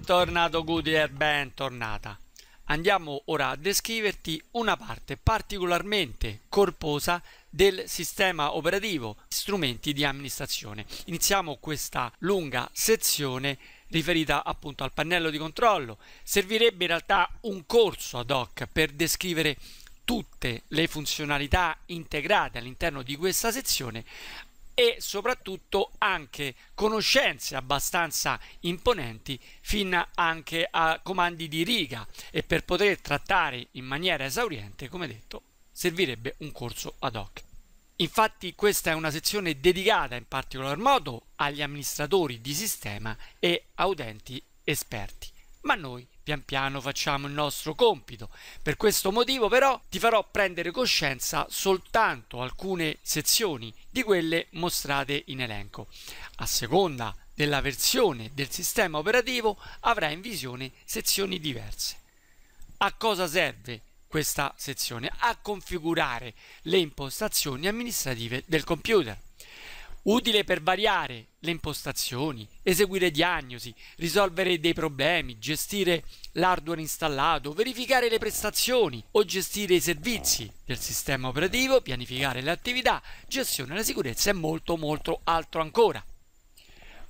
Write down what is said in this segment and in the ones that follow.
Bentornato Goodyear, bentornata. Andiamo ora a descriverti una parte particolarmente corposa del sistema operativo strumenti di amministrazione. Iniziamo questa lunga sezione riferita appunto al pannello di controllo. Servirebbe in realtà un corso ad hoc per descrivere tutte le funzionalità integrate all'interno di questa sezione e soprattutto anche conoscenze abbastanza imponenti fin anche a comandi di riga e per poter trattare in maniera esauriente, come detto, servirebbe un corso ad hoc. Infatti questa è una sezione dedicata in particolar modo agli amministratori di sistema e utenti esperti, ma noi pian piano facciamo il nostro compito. Per questo motivo però ti farò prendere coscienza soltanto alcune sezioni di quelle mostrate in elenco. A seconda della versione del sistema operativo avrai in visione sezioni diverse. A cosa serve questa sezione? A configurare le impostazioni amministrative del computer utile per variare le impostazioni, eseguire diagnosi, risolvere dei problemi, gestire l'hardware installato, verificare le prestazioni o gestire i servizi del sistema operativo, pianificare le attività, gestione della sicurezza e molto molto altro ancora.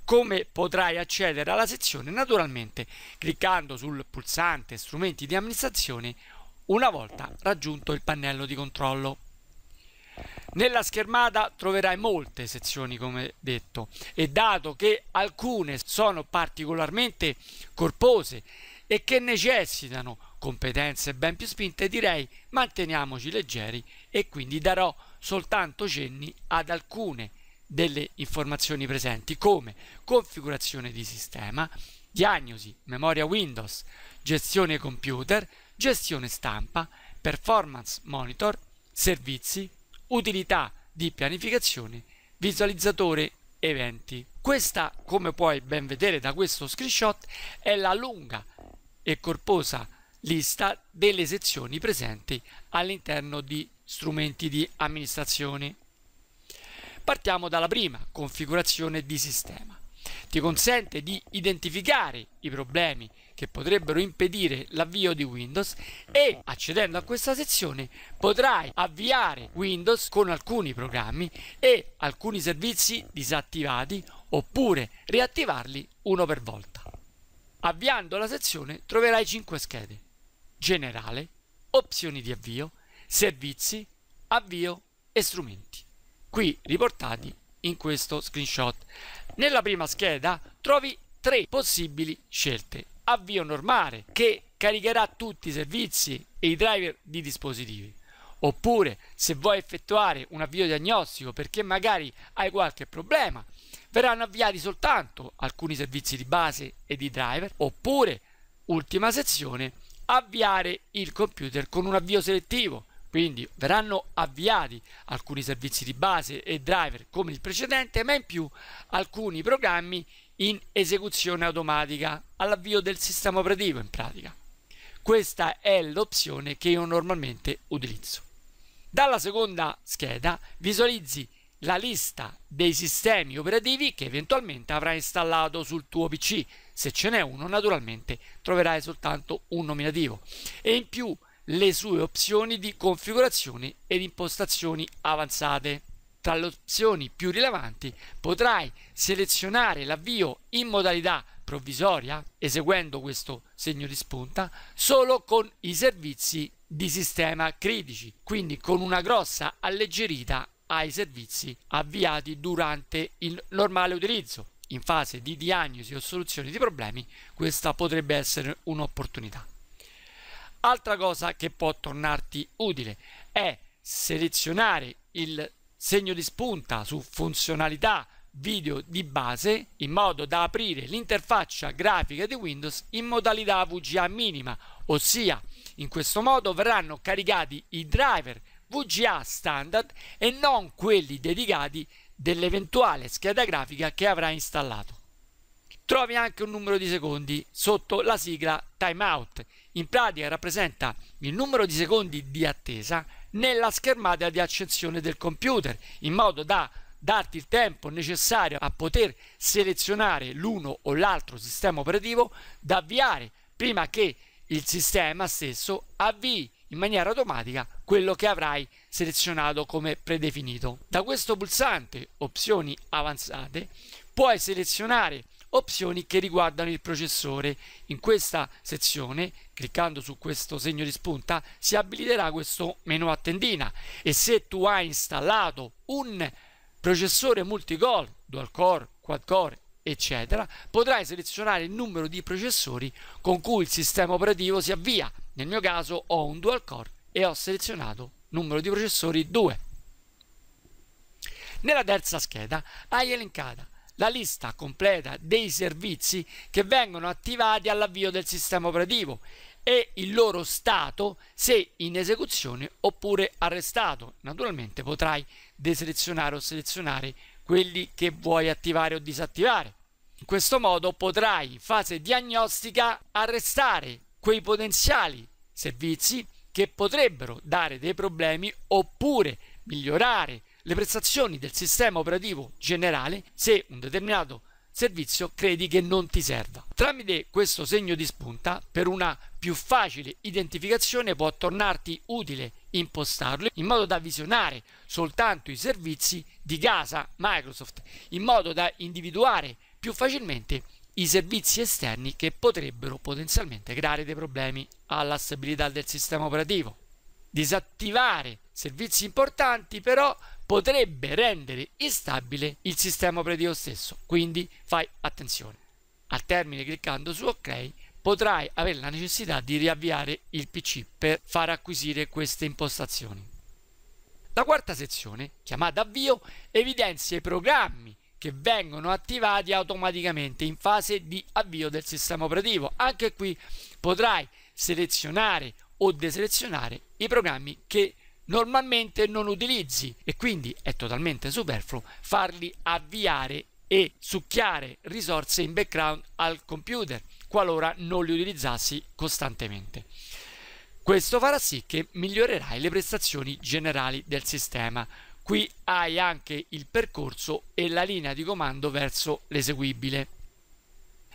Come potrai accedere alla sezione? Naturalmente cliccando sul pulsante strumenti di amministrazione una volta raggiunto il pannello di controllo. Nella schermata troverai molte sezioni come detto e dato che alcune sono particolarmente corpose e che necessitano competenze ben più spinte direi manteniamoci leggeri e quindi darò soltanto cenni ad alcune delle informazioni presenti come configurazione di sistema, diagnosi, memoria Windows, gestione computer, gestione stampa, performance monitor, servizi, utilità di pianificazione, visualizzatore eventi. Questa, come puoi ben vedere da questo screenshot, è la lunga e corposa lista delle sezioni presenti all'interno di strumenti di amministrazione. Partiamo dalla prima, configurazione di sistema. Ti consente di identificare i problemi che potrebbero impedire l'avvio di Windows e accedendo a questa sezione potrai avviare Windows con alcuni programmi e alcuni servizi disattivati oppure riattivarli uno per volta. Avviando la sezione troverai 5 schede. Generale, opzioni di avvio, servizi, avvio e strumenti. Qui riportati in questo screenshot. Nella prima scheda trovi tre possibili scelte avvio normale che caricherà tutti i servizi e i driver di dispositivi. Oppure se vuoi effettuare un avvio diagnostico perché magari hai qualche problema, verranno avviati soltanto alcuni servizi di base e di driver. Oppure, ultima sezione, avviare il computer con un avvio selettivo. Quindi verranno avviati alcuni servizi di base e driver come il precedente, ma in più alcuni programmi in esecuzione automatica all'avvio del sistema operativo in pratica. Questa è l'opzione che io normalmente utilizzo. Dalla seconda scheda visualizzi la lista dei sistemi operativi che eventualmente avrai installato sul tuo PC. Se ce n'è uno, naturalmente troverai soltanto un nominativo e in più le sue opzioni di configurazione ed impostazioni avanzate tra le opzioni più rilevanti potrai selezionare l'avvio in modalità provvisoria, eseguendo questo segno di spunta, solo con i servizi di sistema critici, quindi con una grossa alleggerita ai servizi avviati durante il normale utilizzo. In fase di diagnosi o soluzione di problemi, questa potrebbe essere un'opportunità. Altra cosa che può tornarti utile è selezionare il segno di spunta su funzionalità video di base in modo da aprire l'interfaccia grafica di Windows in modalità VGA minima, ossia in questo modo verranno caricati i driver VGA standard e non quelli dedicati dell'eventuale scheda grafica che avrà installato. Trovi anche un numero di secondi sotto la sigla timeout. In pratica rappresenta il numero di secondi di attesa nella schermata di accensione del computer, in modo da darti il tempo necessario a poter selezionare l'uno o l'altro sistema operativo da avviare prima che il sistema stesso avvii in maniera automatica quello che avrai selezionato come predefinito. Da questo pulsante opzioni avanzate puoi selezionare opzioni che riguardano il processore. In questa sezione, cliccando su questo segno di spunta, si abiliterà questo menu a tendina e se tu hai installato un processore multicore, dual core, quad core, eccetera, potrai selezionare il numero di processori con cui il sistema operativo si avvia. Nel mio caso ho un dual core e ho selezionato numero di processori 2. Nella terza scheda hai elencata la lista completa dei servizi che vengono attivati all'avvio del sistema operativo e il loro stato se in esecuzione oppure arrestato. Naturalmente potrai deselezionare o selezionare quelli che vuoi attivare o disattivare. In questo modo potrai in fase diagnostica arrestare quei potenziali servizi che potrebbero dare dei problemi oppure migliorare le prestazioni del sistema operativo generale se un determinato servizio credi che non ti serva. Tramite questo segno di spunta, per una più facile identificazione può tornarti utile impostarlo in modo da visionare soltanto i servizi di casa Microsoft, in modo da individuare più facilmente i servizi esterni che potrebbero potenzialmente creare dei problemi alla stabilità del sistema operativo. Disattivare servizi importanti però potrebbe rendere instabile il sistema operativo stesso. Quindi fai attenzione. Al termine cliccando su ok potrai avere la necessità di riavviare il PC per far acquisire queste impostazioni. La quarta sezione, chiamata avvio, evidenzia i programmi che vengono attivati automaticamente in fase di avvio del sistema operativo. Anche qui potrai selezionare o deselezionare i programmi che normalmente non utilizzi e quindi è totalmente superfluo farli avviare e succhiare risorse in background al computer qualora non li utilizzassi costantemente. Questo farà sì che migliorerai le prestazioni generali del sistema. Qui hai anche il percorso e la linea di comando verso l'eseguibile.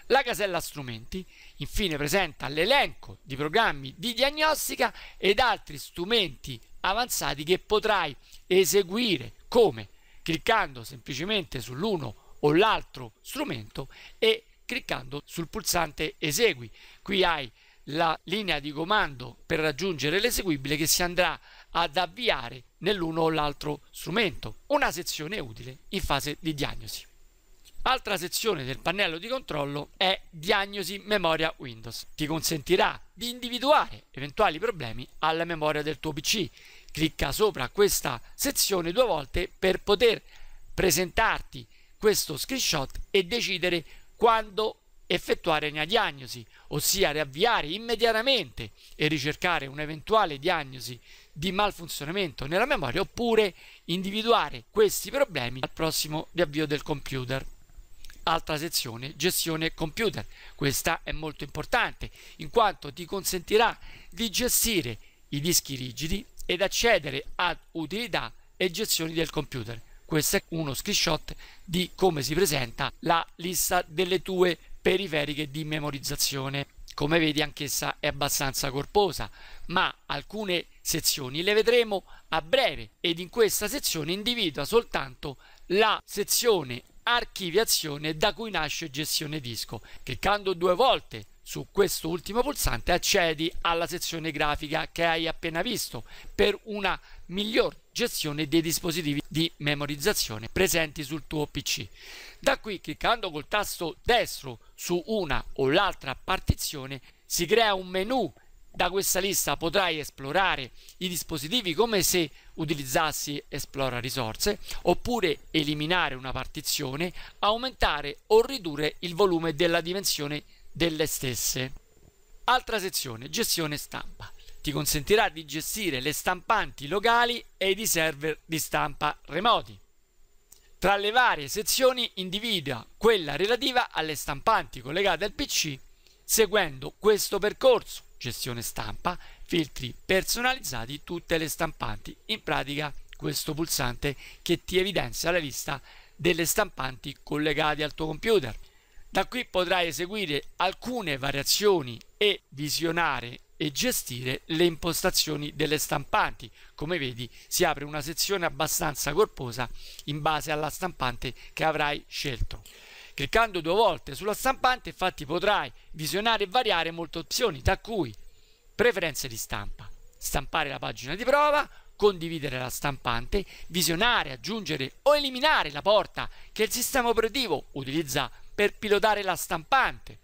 La casella strumenti infine presenta l'elenco di programmi di diagnostica ed altri strumenti avanzati che potrai eseguire come cliccando semplicemente sull'uno o l'altro strumento e cliccando sul pulsante esegui. Qui hai la linea di comando per raggiungere l'eseguibile che si andrà ad avviare nell'uno o l'altro strumento. Una sezione utile in fase di diagnosi. Altra sezione del pannello di controllo è Diagnosi memoria Windows. Ti consentirà di individuare eventuali problemi alla memoria del tuo PC. Clicca sopra questa sezione due volte per poter presentarti questo screenshot e decidere quando effettuare una diagnosi, ossia riavviare immediatamente e ricercare un'eventuale diagnosi di malfunzionamento nella memoria oppure individuare questi problemi al prossimo riavvio del computer altra sezione gestione computer. Questa è molto importante in quanto ti consentirà di gestire i dischi rigidi ed accedere ad utilità e gestioni del computer. Questo è uno screenshot di come si presenta la lista delle tue periferiche di memorizzazione. Come vedi anch'essa è abbastanza corposa, ma alcune sezioni le vedremo a breve ed in questa sezione individua soltanto la sezione archiviazione da cui nasce gestione disco. Cliccando due volte su questo ultimo pulsante accedi alla sezione grafica che hai appena visto per una miglior gestione dei dispositivi di memorizzazione presenti sul tuo PC. Da qui cliccando col tasto destro su una o l'altra partizione si crea un menu da questa lista potrai esplorare i dispositivi come se utilizzassi Esplora risorse, oppure eliminare una partizione, aumentare o ridurre il volume della dimensione delle stesse. Altra sezione, gestione stampa. Ti consentirà di gestire le stampanti locali e i server di stampa remoti. Tra le varie sezioni individua quella relativa alle stampanti collegate al PC seguendo questo percorso gestione stampa, filtri personalizzati, tutte le stampanti. In pratica questo pulsante che ti evidenzia la lista delle stampanti collegate al tuo computer. Da qui potrai eseguire alcune variazioni e visionare e gestire le impostazioni delle stampanti. Come vedi si apre una sezione abbastanza corposa in base alla stampante che avrai scelto. Cliccando due volte sulla stampante infatti potrai visionare e variare molte opzioni, tra cui preferenze di stampa, stampare la pagina di prova, condividere la stampante, visionare, aggiungere o eliminare la porta che il sistema operativo utilizza per pilotare la stampante,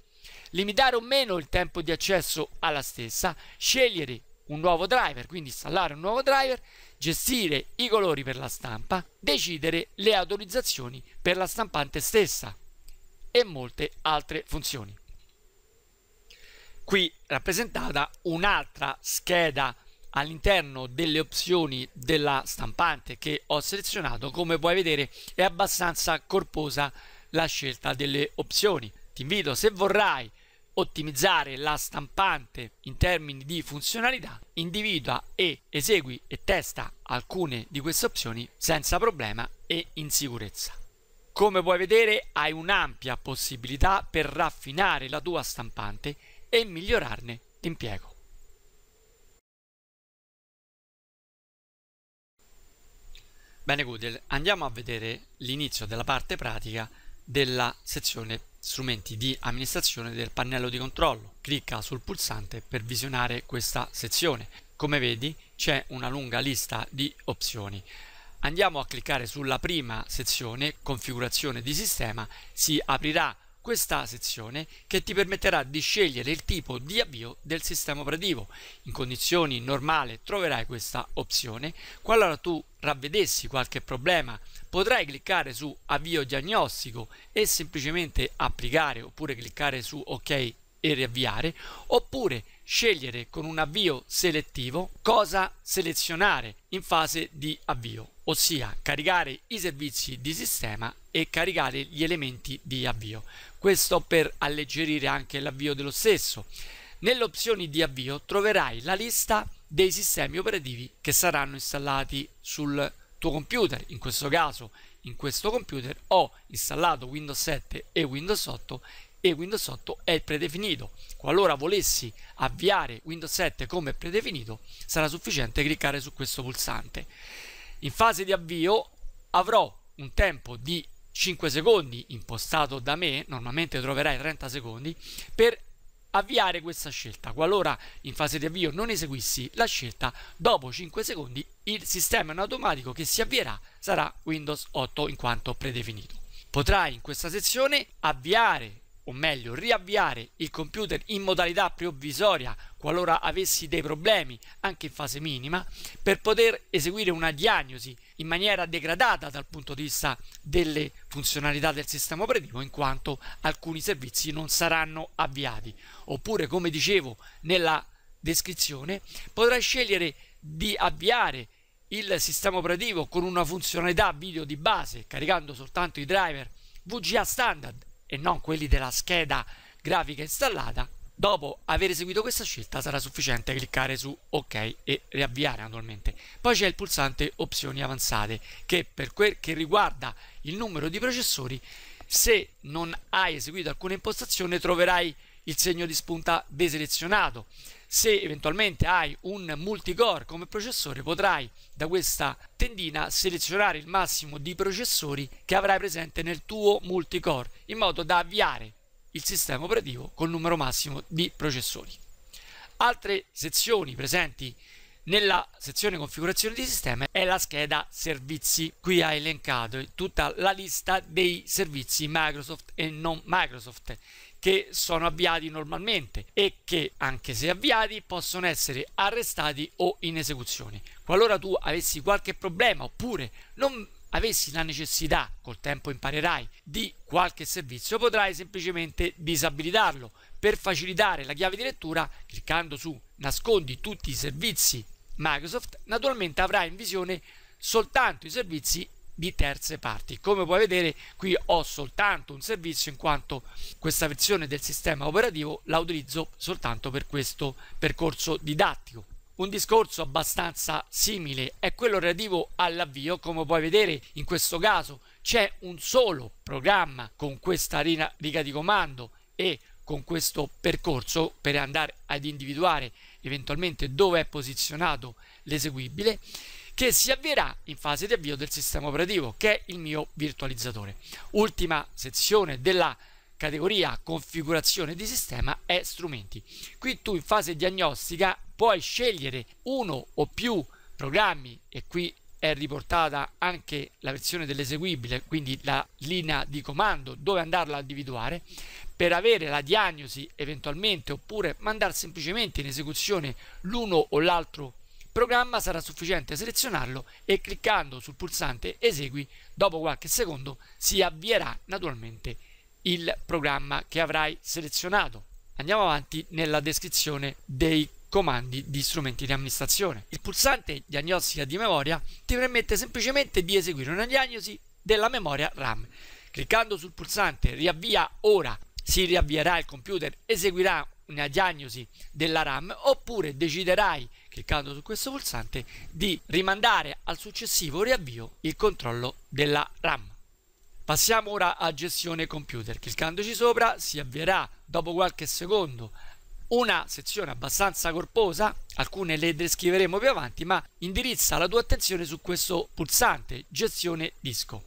limitare o meno il tempo di accesso alla stessa, scegliere un nuovo driver, quindi installare un nuovo driver, gestire i colori per la stampa, decidere le autorizzazioni per la stampante stessa e molte altre funzioni. Qui rappresentata un'altra scheda all'interno delle opzioni della stampante che ho selezionato come puoi vedere è abbastanza corposa la scelta delle opzioni ti invito se vorrai ottimizzare la stampante in termini di funzionalità individua e esegui e testa alcune di queste opzioni senza problema e in sicurezza come puoi vedere hai un'ampia possibilità per raffinare la tua stampante e migliorarne l'impiego. Bene Google, andiamo a vedere l'inizio della parte pratica della sezione strumenti di amministrazione del pannello di controllo. Clicca sul pulsante per visionare questa sezione. Come vedi c'è una lunga lista di opzioni andiamo a cliccare sulla prima sezione configurazione di sistema si aprirà questa sezione che ti permetterà di scegliere il tipo di avvio del sistema operativo. In condizioni normali troverai questa opzione. Qualora tu ravvedessi qualche problema potrai cliccare su avvio diagnostico e semplicemente applicare oppure cliccare su ok e riavviare oppure scegliere con un avvio selettivo cosa selezionare in fase di avvio, ossia caricare i servizi di sistema e caricare gli elementi di avvio. Questo per alleggerire anche l'avvio dello stesso. Nelle opzioni di avvio troverai la lista dei sistemi operativi che saranno installati sul tuo computer, in questo caso in questo computer ho installato Windows 7 e Windows 8 e Windows 8 è il predefinito. Qualora volessi avviare Windows 7 come predefinito, sarà sufficiente cliccare su questo pulsante. In fase di avvio avrò un tempo di 5 secondi impostato da me, normalmente troverai 30 secondi, per avviare questa scelta. Qualora in fase di avvio non eseguissi la scelta, dopo 5 secondi il sistema in automatico che si avvierà sarà Windows 8 in quanto predefinito. Potrai in questa sezione avviare o meglio riavviare il computer in modalità provvisoria qualora avessi dei problemi anche in fase minima per poter eseguire una diagnosi in maniera degradata dal punto di vista delle funzionalità del sistema operativo in quanto alcuni servizi non saranno avviati oppure come dicevo nella descrizione potrai scegliere di avviare il sistema operativo con una funzionalità video di base caricando soltanto i driver VGA standard e non quelli della scheda grafica installata, Dopo aver eseguito questa scelta sarà sufficiente cliccare su OK e riavviare naturalmente. Poi c'è il pulsante opzioni avanzate che per quel che riguarda il numero di processori se non hai eseguito alcuna impostazione troverai il segno di spunta deselezionato. Se eventualmente hai un multicore come processore potrai da questa tendina selezionare il massimo di processori che avrai presente nel tuo multicore in modo da avviare il sistema operativo col numero massimo di processori. Altre sezioni presenti nella sezione configurazione di sistema è la scheda servizi. Qui ha elencato tutta la lista dei servizi Microsoft e non Microsoft che sono avviati normalmente e che anche se avviati possono essere arrestati o in esecuzione. Qualora tu avessi qualche problema oppure non avessi la necessità, col tempo imparerai, di qualche servizio, potrai semplicemente disabilitarlo. Per facilitare la chiave di lettura, cliccando su nascondi tutti i servizi Microsoft naturalmente avrà in visione soltanto i servizi di terze parti. Come puoi vedere qui ho soltanto un servizio in quanto questa versione del sistema operativo la utilizzo soltanto per questo percorso didattico. Un discorso abbastanza simile è quello relativo all'avvio, come puoi vedere in questo caso c'è un solo programma con questa riga di comando e con questo percorso per andare ad individuare eventualmente dove è posizionato l'eseguibile, che si avvierà in fase di avvio del sistema operativo, che è il mio virtualizzatore. Ultima sezione della categoria configurazione di sistema è strumenti. Qui tu in fase diagnostica puoi scegliere uno o più programmi e qui è riportata anche la versione dell'eseguibile, quindi la linea di comando dove andarla a individuare, per avere la diagnosi eventualmente oppure mandare semplicemente in esecuzione l'uno o l'altro programma sarà sufficiente selezionarlo e cliccando sul pulsante esegui dopo qualche secondo si avvierà naturalmente il programma che avrai selezionato. Andiamo avanti nella descrizione dei comandi di strumenti di amministrazione. Il pulsante diagnostica di memoria ti permette semplicemente di eseguire una diagnosi della memoria RAM. Cliccando sul pulsante riavvia ora si riavvierà il computer, eseguirà una diagnosi della RAM oppure deciderai cliccando su questo pulsante di rimandare al successivo riavvio il controllo della RAM. Passiamo ora a gestione computer. Cliccandoci sopra si avvierà dopo qualche secondo una sezione abbastanza corposa, alcune le descriveremo più avanti, ma indirizza la tua attenzione su questo pulsante gestione disco.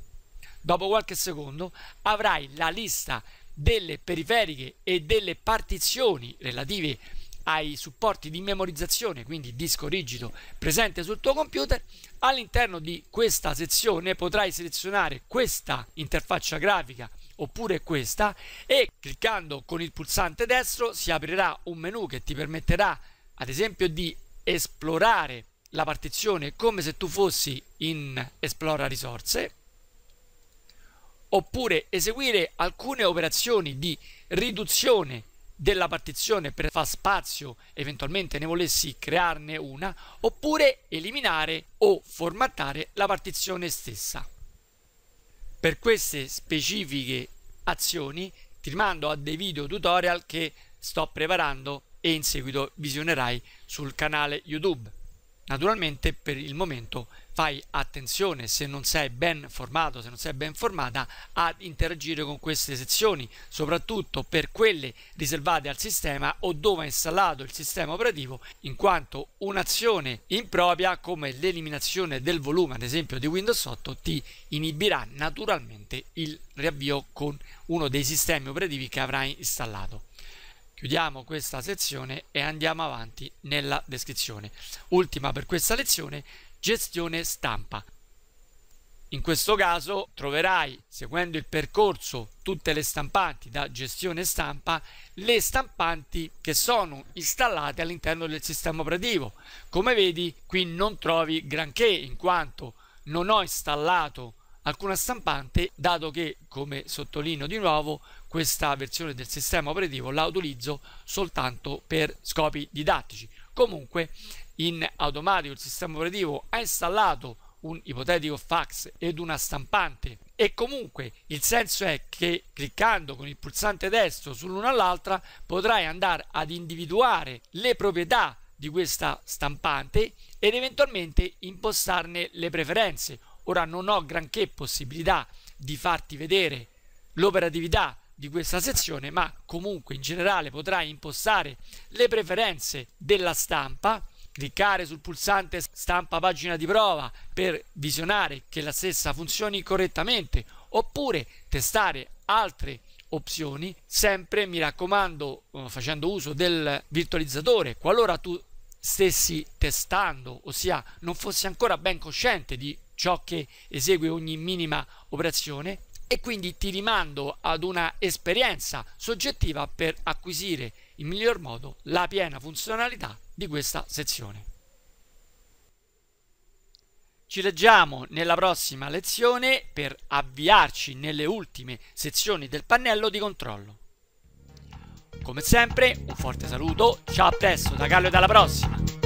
Dopo qualche secondo avrai la lista delle periferiche e delle partizioni relative ai supporti di memorizzazione, quindi disco rigido presente sul tuo computer, all'interno di questa sezione potrai selezionare questa interfaccia grafica oppure questa e cliccando con il pulsante destro si aprirà un menu che ti permetterà ad esempio di esplorare la partizione come se tu fossi in esplora risorse oppure eseguire alcune operazioni di riduzione della partizione per far spazio eventualmente ne volessi crearne una oppure eliminare o formattare la partizione stessa per queste specifiche azioni ti rimando a dei video tutorial che sto preparando e in seguito visionerai sul canale YouTube. Naturalmente per il momento fai attenzione se non sei ben formato, se non sei ben formata ad interagire con queste sezioni, soprattutto per quelle riservate al sistema o dove è installato il sistema operativo, in quanto un'azione impropria come l'eliminazione del volume, ad esempio di Windows 8, ti inibirà naturalmente il riavvio con uno dei sistemi operativi che avrai installato. Chiudiamo questa sezione e andiamo avanti nella descrizione. Ultima per questa lezione, gestione stampa. In questo caso troverai, seguendo il percorso, tutte le stampanti da gestione stampa, le stampanti che sono installate all'interno del sistema operativo. Come vedi, qui non trovi granché, in quanto non ho installato alcuna stampante dato che come sottolineo di nuovo questa versione del sistema operativo la utilizzo soltanto per scopi didattici comunque in automatico il sistema operativo ha installato un ipotetico fax ed una stampante e comunque il senso è che cliccando con il pulsante destro sull'una all'altra potrai andare ad individuare le proprietà di questa stampante ed eventualmente impostarne le preferenze Ora non ho granché possibilità di farti vedere l'operatività di questa sezione, ma comunque in generale potrai impostare le preferenze della stampa, cliccare sul pulsante stampa pagina di prova per visionare che la stessa funzioni correttamente, oppure testare altre opzioni, sempre mi raccomando eh, facendo uso del virtualizzatore, qualora tu stessi testando, ossia non fossi ancora ben cosciente di ciò che esegue ogni minima operazione e quindi ti rimando ad una esperienza soggettiva per acquisire in miglior modo la piena funzionalità di questa sezione. Ci leggiamo nella prossima lezione per avviarci nelle ultime sezioni del pannello di controllo. Come sempre un forte saluto, ciao a presto da Carlo e dalla prossima!